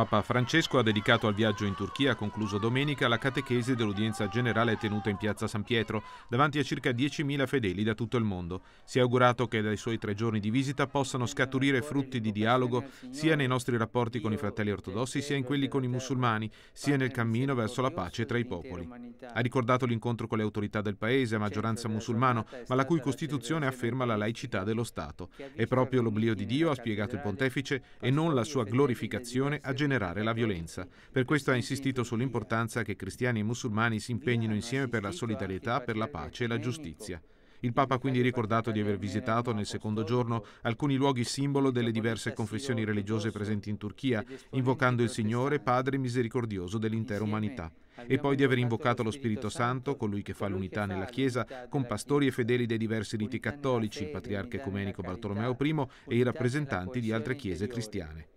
Papa Francesco ha dedicato al viaggio in Turchia concluso domenica la catechesi dell'udienza generale tenuta in piazza San Pietro davanti a circa 10.000 fedeli da tutto il mondo. Si è augurato che dai suoi tre giorni di visita possano scaturire frutti di dialogo sia nei nostri rapporti con i fratelli ortodossi sia in quelli con i musulmani, sia nel cammino verso la pace tra i popoli. Ha ricordato l'incontro con le autorità del paese a maggioranza musulmano, ma la cui Costituzione afferma la laicità dello Stato. È proprio l'oblio di Dio, ha spiegato il pontefice, e non la sua glorificazione a generare generare la violenza. Per questo ha insistito sull'importanza che cristiani e musulmani si impegnino insieme per la solidarietà, per la pace e la giustizia. Il Papa ha quindi ricordato di aver visitato nel secondo giorno alcuni luoghi simbolo delle diverse confessioni religiose presenti in Turchia, invocando il Signore, Padre misericordioso dell'intera umanità, e poi di aver invocato lo Spirito Santo, colui che fa l'unità nella Chiesa, con pastori e fedeli dei diversi riti cattolici, il patriarca ecumenico Bartolomeo I e i rappresentanti di altre chiese cristiane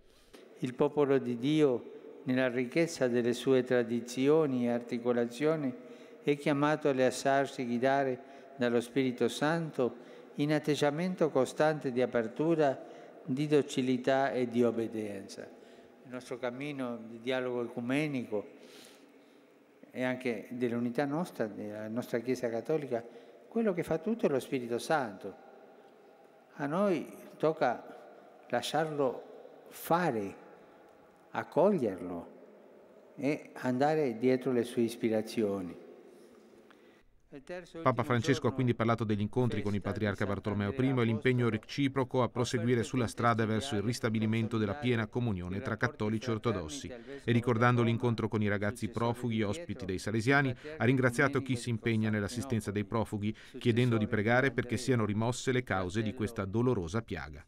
il popolo di Dio, nella ricchezza delle sue tradizioni e articolazioni, è chiamato a lasciarsi guidare dallo Spirito Santo in atteggiamento costante di apertura, di docilità e di obbedienza. Il nostro cammino di dialogo ecumenico e anche dell'unità nostra, della nostra Chiesa Cattolica, quello che fa tutto è lo Spirito Santo. A noi tocca lasciarlo fare accoglierlo e andare dietro le sue ispirazioni. Papa Francesco ha quindi parlato degli incontri con il patriarca Bartolomeo I e l'impegno reciproco a proseguire sulla strada verso il ristabilimento della piena comunione tra cattolici e ortodossi. E ricordando l'incontro con i ragazzi profughi ospiti dei salesiani, ha ringraziato chi si impegna nell'assistenza dei profughi, chiedendo di pregare perché siano rimosse le cause di questa dolorosa piaga.